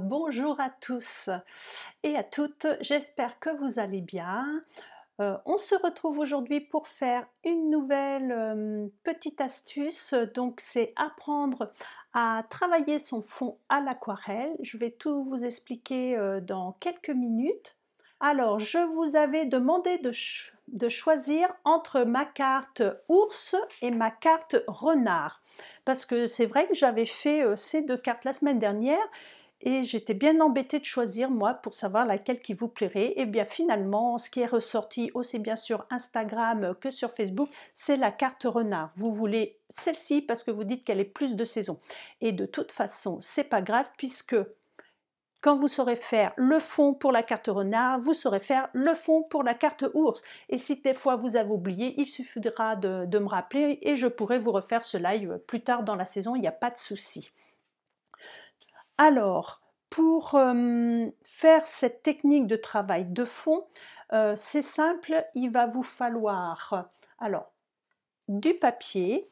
bonjour à tous et à toutes, j'espère que vous allez bien. Euh, on se retrouve aujourd'hui pour faire une nouvelle euh, petite astuce, donc c'est apprendre à travailler son fond à l'aquarelle. Je vais tout vous expliquer euh, dans quelques minutes. Alors, je vous avais demandé de, de, choisir entre ma carte ours et ma carte renard. Parce que c'est vrai que j'avais fait euh, ces deux cartes la semaine dernière et j'étais bien embêtée de choisir moi pour savoir laquelle qui vous plairait. Et eh bien finalement, ce qui est ressorti aussi bien sur Instagram que sur Facebook, c'est la carte renard. Vous voulez celle-ci parce que vous dites qu'elle est plus de saison. Et de toute façon, c'est pas grave puisque quand vous saurez faire le fond pour la carte renard, vous saurez faire le fond pour la carte ours. Et si des fois vous avez oublié, il suffira de, me rappeler et je pourrai vous refaire ce live plus tard dans la saison, il n'y a pas de souci. Alors, pour euh, faire cette technique de travail de fond, euh, c'est simple, il va vous falloir alors du papier,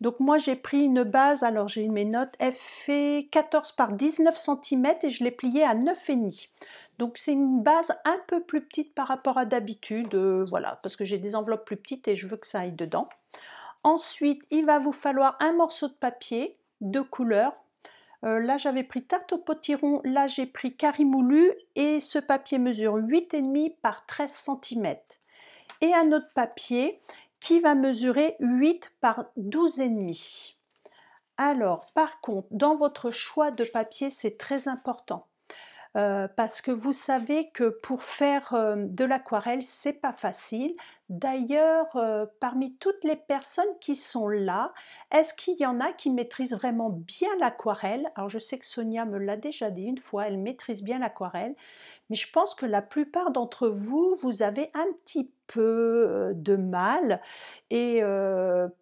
donc moi j'ai pris une base, alors j'ai mes notes, elle fait 14 par 19 cm et je l'ai pliée à 9,5. Donc c'est une base un peu plus petite par rapport à d'habitude, euh, voilà, parce que j'ai des enveloppes plus petites et je veux que ça aille dedans. Ensuite, il va vous falloir un morceau de papier de couleur. Euh, là, j'avais pris tarte au potiron, là j'ai pris carimoulu et ce papier mesure 8,5 par 13 cm. Et un autre papier, qui va mesurer 8 par 12,5. Alors, par contre, dans votre choix de papier, c'est très important. Euh, parce que vous savez que pour faire euh, de l'aquarelle, c'est pas facile. D'ailleurs, euh, parmi toutes les personnes qui sont là, est-ce qu'il y en a qui maîtrisent vraiment bien l'aquarelle Alors je sais que Sonia me l'a déjà dit une fois, elle maîtrise bien l'aquarelle, mais je pense que la plupart d'entre vous, vous avez un petit peu de mal et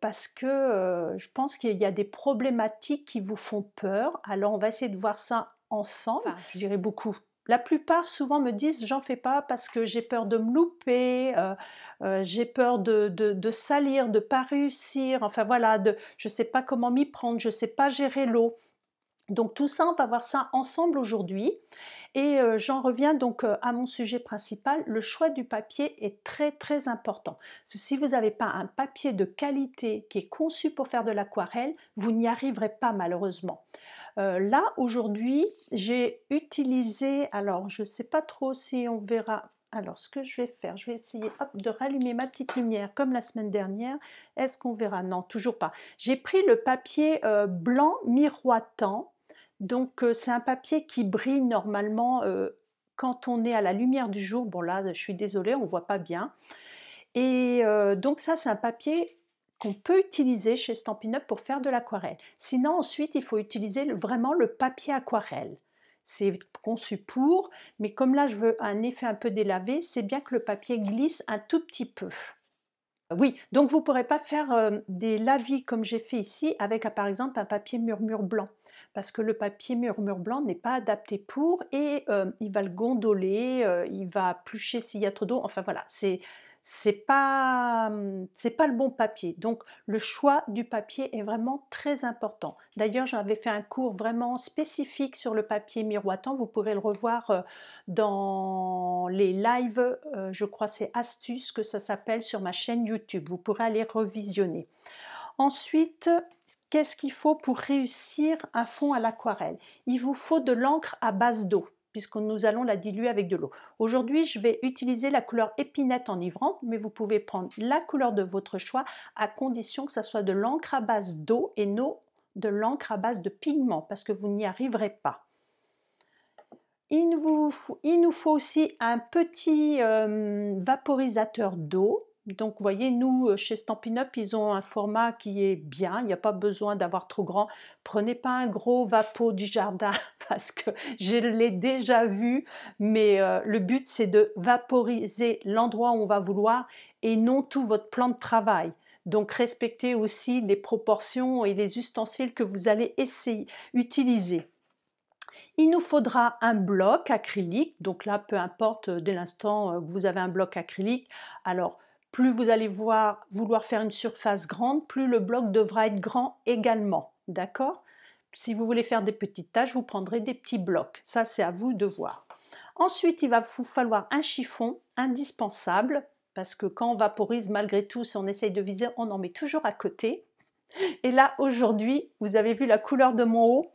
parce que je pense qu'il y a des problématiques qui vous font peur. Alors on va essayer de voir ça ensemble, j'irai je dirais beaucoup. La plupart souvent me disent j'en fais pas parce que j'ai peur de me louper, euh, euh, j'ai peur de, salir, de pas réussir, enfin voilà, de, je sais pas comment m'y prendre, je sais pas gérer l'eau. Donc tout ça, on va voir ça ensemble aujourd'hui. Et euh, j'en reviens donc à mon sujet principal. Le choix du papier est très très important. si vous n'avez pas un papier de qualité qui est conçu pour faire de l'aquarelle, vous n'y arriverez pas malheureusement. Euh, là, aujourd'hui, j'ai utilisé, alors je ne sais pas trop si on verra, alors ce que je vais faire, je vais essayer de rallumer ma petite lumière comme la semaine dernière. Est-ce qu'on verra Non, toujours pas. J'ai pris le papier euh, blanc miroitant, donc euh, c'est un papier qui brille normalement quand on est à la lumière du jour. Bon là, je suis désolée, on ne voit pas bien. Et donc ça, c'est un papier qu'on peut utiliser chez Stampin' Up pour faire de l'aquarelle. Sinon, ensuite, il faut utiliser vraiment le papier aquarelle. C'est conçu pour, mais comme là, je veux un effet un peu délavé, c'est bien que le papier glisse un tout petit peu. Oui, donc vous ne pourrez pas faire euh, des lavis comme j'ai fait ici avec par exemple un papier murmure blanc parce que le papier murmure blanc n'est pas adapté pour et euh, il va le gondoler, euh, il va plucher s'il y a trop d'eau, enfin voilà, c'est c'est pas mmh, pas le bon papier. Donc le choix du papier est vraiment très important. D'ailleurs, j'avais fait un cours vraiment spécifique sur le papier miroitant, vous pourrez le revoir euh, dans les lives, euh, je crois c'est astuces que ça s'appelle sur ma chaîne YouTube. Vous pourrez aller revisionner. Ensuite, qu'est-ce qu'il faut pour réussir un fond à l'aquarelle Il vous faut de l'encre à base d'eau puisque nous allons la diluer avec de l'eau. Aujourd'hui, je vais utiliser la couleur épinette enivrante, mais vous pouvez prendre la couleur de votre choix à condition que ce soit de l'encre à base d'eau et non de l'encre à base de pigment, parce que vous n'y arriverez pas. Il, nous faut aussi un petit euh, vaporisateur d'eau donc, vous voyez, nous, euh, chez Stampin' Up, ils ont un format qui est bien. Il n'y a pas besoin d'avoir trop grand. Prenez pas un gros vapeau du jardin parce que je l'ai déjà vu. Mais euh, le but, c'est de vaporiser l'endroit où on va vouloir et non tout votre plan de travail. Donc, respectez aussi les proportions et les ustensiles que vous allez essayer utiliser. Il nous faudra un bloc acrylique. Donc là, peu importe, euh, dès l'instant que vous avez un bloc acrylique. Alors, plus vous allez voir, vouloir faire une surface grande, plus le bloc devra être grand également. D'accord Si vous voulez faire des petites tâches, vous prendrez des petits blocs. Ça, c'est à vous de voir. Ensuite, il va vous falloir un chiffon indispensable parce que quand on vaporise, malgré tout, si on essaye de viser, on en met toujours à côté. Et là, aujourd'hui, vous avez vu la couleur de mon haut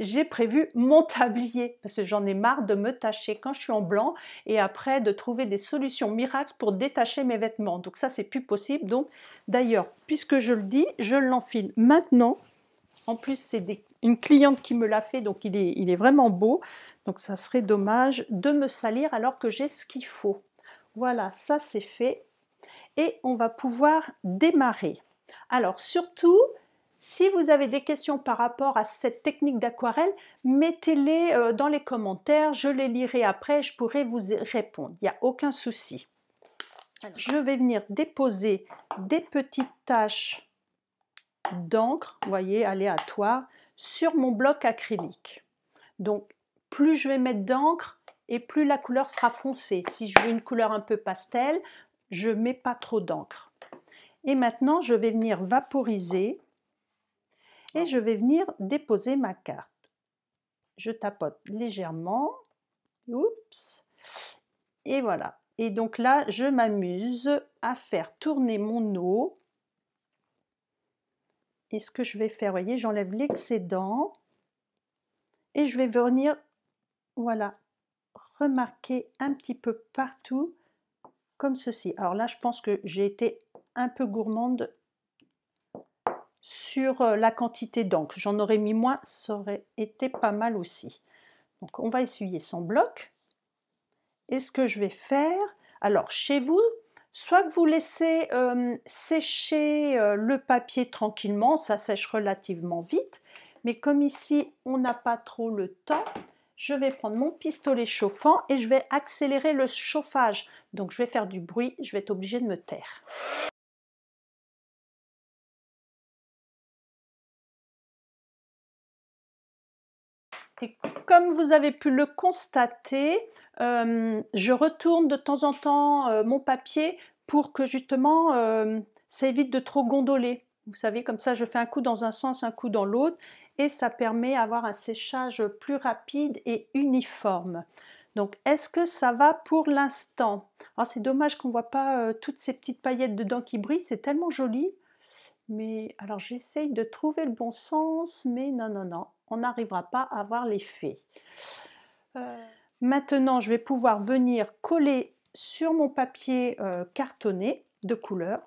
j'ai prévu mon tablier parce que j'en ai marre de me tacher quand je suis en blanc et après de trouver des solutions miracles pour détacher mes vêtements. Donc ça c'est plus possible. Donc d'ailleurs, puisque je le dis, je l'enfile maintenant. En plus, c'est une cliente qui me l'a fait, donc il est, il est vraiment beau. Donc ça serait dommage de me salir alors que j'ai ce qu'il faut. Voilà, ça c'est fait. Et on va pouvoir démarrer. Alors surtout, si vous avez des questions par rapport à cette technique d'aquarelle, mettez-les euh, dans les commentaires, je les lirai après, je pourrai vous répondre, il n'y a aucun souci. Je vais venir déposer des petites taches d'encre, voyez, aléatoires, sur mon bloc acrylique. Donc, plus je vais mettre d'encre et plus la couleur sera foncée. Si je veux une couleur un peu pastel, je mets pas trop d'encre. Et maintenant, je vais venir vaporiser et je vais venir déposer ma carte. Je tapote légèrement. Oups. Et voilà. Et donc là, je m'amuse à faire tourner mon eau. Et ce que je vais faire, voyez, j'enlève l'excédent. Et je vais venir, voilà, remarquer un petit peu partout comme ceci. Alors là, je pense que j'ai été un peu gourmande sur euh, la quantité d'encre. J'en aurais mis moins, ça aurait été pas mal aussi. Donc on va essuyer son bloc. Et ce que je vais faire, alors chez vous, soit que vous laissez euh, sécher euh, le papier tranquillement, ça sèche relativement vite, mais comme ici on n'a pas trop le temps, je vais prendre mon pistolet chauffant et je vais accélérer le chauffage. Donc je vais faire du bruit, je vais être obligée de me taire. comme vous avez pu le constater, euh, je retourne de temps en temps euh, mon papier pour que justement euh, ça évite de trop gondoler. Vous savez, comme ça, je fais un coup dans un sens, un coup dans l'autre, et ça permet d'avoir un séchage plus rapide et uniforme. Donc, est-ce que ça va pour l'instant Alors, ah, c'est dommage qu'on ne voit pas toutes ces petites paillettes dedans qui brillent, c'est tellement joli. Mais alors, j'essaye de trouver le bon sens, mais non, non, non, n'arrivera pas à voir l'effet. Euh. Maintenant, je vais pouvoir venir coller sur mon papier euh, cartonné de couleur.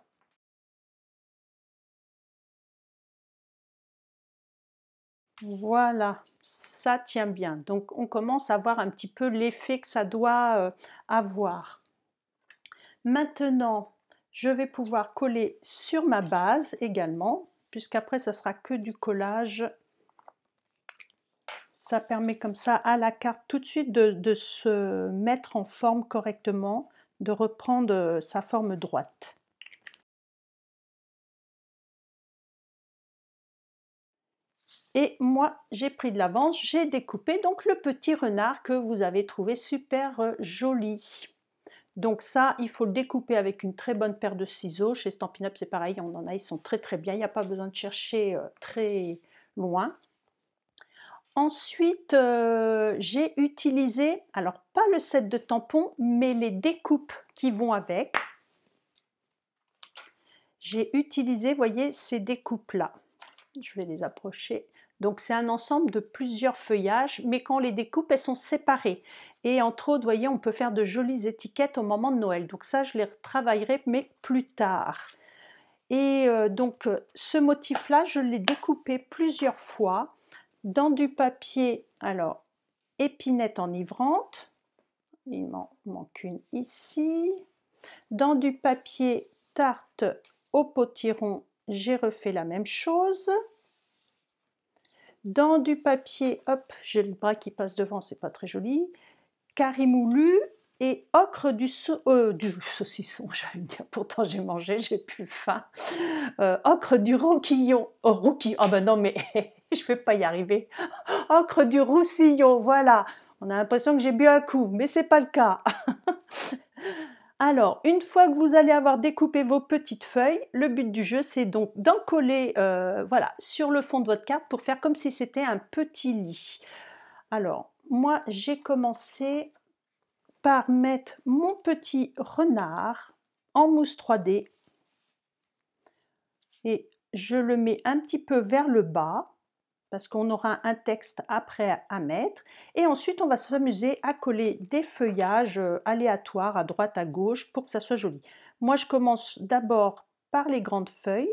Voilà, ça tient bien. Donc on commence à voir un petit peu l'effet que ça doit euh, avoir. Maintenant, je vais pouvoir coller sur ma base également, puisqu'après, ça sera que du collage ça permet comme ça à la carte tout de suite de, se mettre en forme correctement, de reprendre euh, sa forme droite. Et moi, j'ai pris de l'avance, j'ai découpé donc le petit renard que vous avez trouvé super euh, joli. Donc ça, il faut le découper avec une très bonne paire de ciseaux. Chez Stampin' Up, c'est pareil, on en a, ils sont très très bien. Il n'y a pas besoin de chercher euh, très loin. Ensuite, euh, j'ai utilisé, alors pas le set de tampons, mais les découpes qui vont avec. J'ai utilisé, voyez, ces découpes-là. Je vais les approcher. Donc c'est un ensemble de plusieurs feuillages, mais quand on les découpe, elles sont séparées. Et entre autres, voyez, on peut faire de jolies étiquettes au moment de Noël. Donc ça, je les retravaillerai, mais plus tard. Et euh, donc euh, ce motif-là, je l'ai découpé plusieurs fois dans du papier, alors épinette enivrante, il m'en manque une ici, dans du papier tarte au potiron, j'ai refait la même chose, dans du papier, hop, j'ai le bras qui passe devant, c'est pas très joli, carimoulu et ocre du, euh, du saucisson, j'allais dire, pourtant j'ai mangé, j'ai plus faim, euh, ocre du roquillon. oh roquillon. ah ben non mais je ne vais pas y arriver. Encre du Roussillon, voilà. On a l'impression que j'ai bu un coup, mais c'est pas le cas. Alors, une fois que vous allez avoir découpé vos petites feuilles, le but du jeu, c'est donc d'en coller euh, voilà, sur le fond de votre carte pour faire comme si c'était un petit lit. Alors, moi, j'ai commencé par mettre mon petit renard en mousse 3D et je le mets un petit peu vers le bas parce qu'on aura un texte après à mettre. Et ensuite, on va s'amuser à coller des feuillages euh, aléatoires à droite, à gauche, pour que ça soit joli. Moi, je commence d'abord par les grandes feuilles.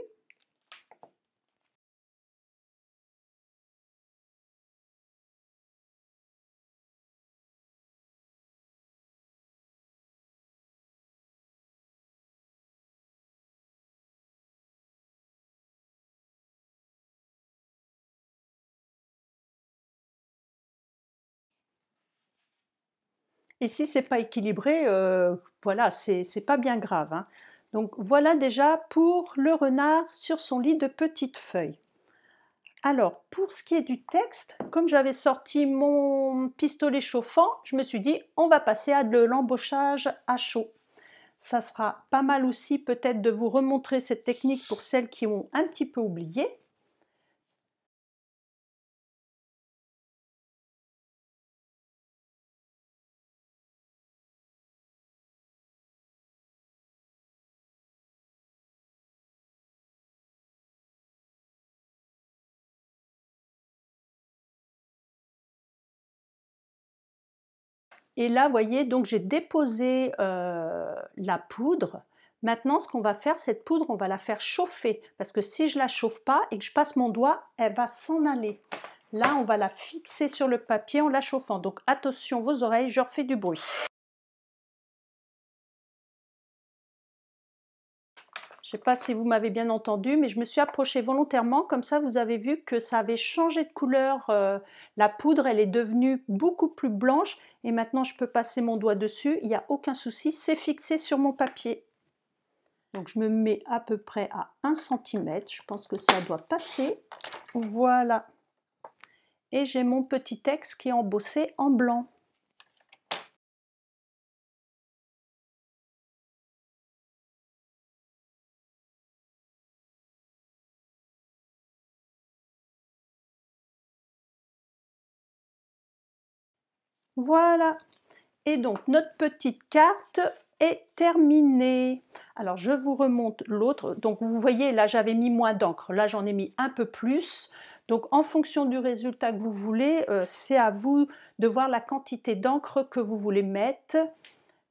Et si c'est pas équilibré, euh, voilà, c'est pas bien grave. Hein. Donc voilà déjà pour le renard sur son lit de petites feuilles. Alors pour ce qui est du texte, comme j'avais sorti mon pistolet chauffant, je me suis dit on va passer à de l'embauchage à chaud. Ça sera pas mal aussi peut-être de vous remontrer cette technique pour celles qui ont un petit peu oublié. Et là, vous voyez, donc j'ai déposé euh, la poudre. Maintenant, ce qu'on va faire, cette poudre, on va la faire chauffer. Parce que si je la chauffe pas et que je passe mon doigt, elle va s'en aller. Là, on va la fixer sur le papier en la chauffant. Donc attention vos oreilles, je refais du bruit. Je sais pas si vous m'avez bien entendu, mais je me suis approchée volontairement, comme ça vous avez vu que ça avait changé de couleur. Euh, la poudre, elle est devenue beaucoup plus blanche et maintenant je peux passer mon doigt dessus, il n'y a aucun souci, c'est fixé sur mon papier. Donc je me mets à peu près à 1 cm, je pense que ça doit passer. Voilà. Et j'ai mon petit texte qui est embossé en blanc. Voilà. Et donc notre petite carte est terminée. Alors je vous remonte l'autre. Donc vous voyez là j'avais mis moins d'encre. Là j'en ai mis un peu plus. Donc en fonction du résultat que vous voulez, euh, c'est à vous de voir la quantité d'encre que vous voulez mettre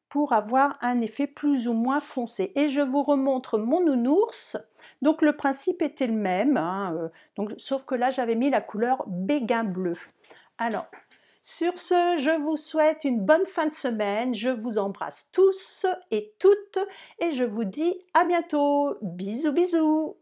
pour avoir un effet plus ou moins foncé. Et je vous remontre mon nounours. Donc le principe était le même, hein, euh, donc, sauf que là j'avais mis la couleur béguin bleu. Alors sur ce, je vous souhaite une bonne fin de semaine, je vous embrasse tous et toutes et je vous dis à bientôt. Bisous bisous